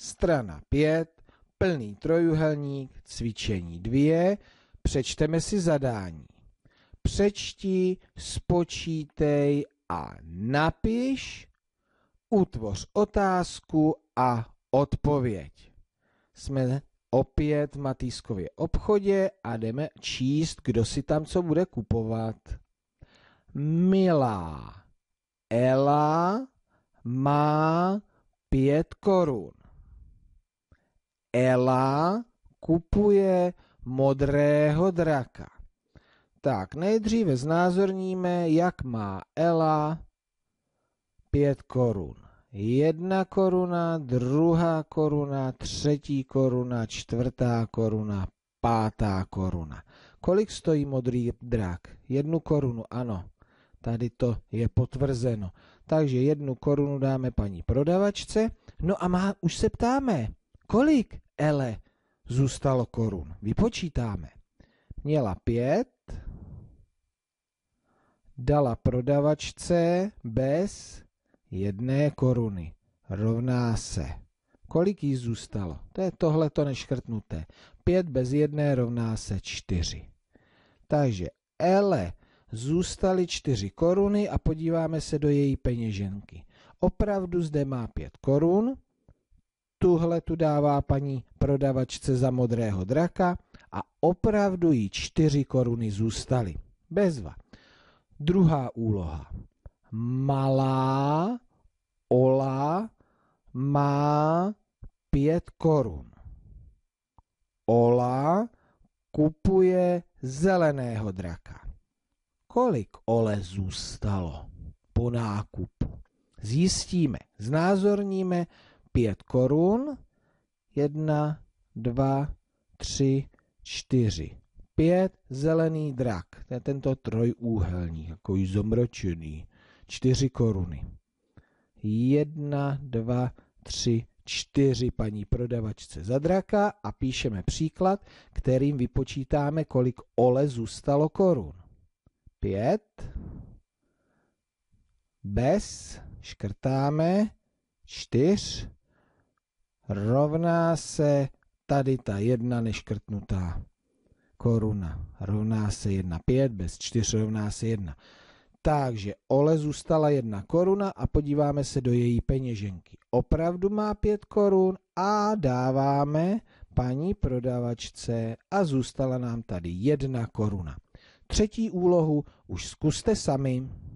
strana 5, plný trojuhelník, cvičení 2, přečteme si zadání. Přečti, spočítej a napiš, utvoř otázku a odpověď. Jsme opět v Matýskově obchodě a jdeme číst, kdo si tam co bude kupovat. Milá Ela má pět korun. Ela kupuje modrého draka. Tak, nejdříve znázorníme, jak má Ela pět korun. Jedna koruna, druhá koruna, třetí koruna, čtvrtá koruna, pátá koruna. Kolik stojí modrý drak? Jednu korunu, ano. Tady to je potvrzeno. Takže jednu korunu dáme paní prodavačce. No a má, už se ptáme, Kolik Ele zůstalo korun? Vypočítáme. Měla pět, dala prodavačce bez jedné koruny. Rovná se. Kolik jí zůstalo? To je tohleto neškrtnuté. Pět bez jedné rovná se čtyři. Takže Ele zůstaly čtyři koruny a podíváme se do její peněženky. Opravdu zde má pět korun, tuhle tu dává paní prodavačce za modrého draka a opravdu jí čtyři koruny zůstaly. Bezva. Druhá úloha. Malá Ola má pět korun. Ola kupuje zeleného draka. Kolik ole zůstalo po nákupu? Zjistíme, znázorníme, pět korun. Jedna, dva, tři, čtyři. Pět, zelený drak. To je tento trojúhelní jako zomročený. Čtyři koruny. Jedna, dva, tři, čtyři paní prodavačce za draka a píšeme příklad, kterým vypočítáme, kolik ole zůstalo korun. Pět. Bez škrtáme čtyř rovná se tady ta jedna neškrtnutá koruna. Rovná se jedna pět bez čtyř rovná se jedna, Takže Ole zůstala jedna koruna a podíváme se do její peněženky. Opravdu má pět korun a dáváme paní prodavačce a zůstala nám tady jedna koruna. Třetí úlohu už zkuste sami.